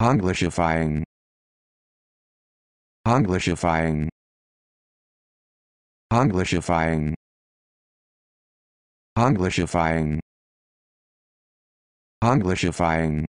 Anglicifying. Anglicifying. Anglicifying. Anglicifying. Anglicifying.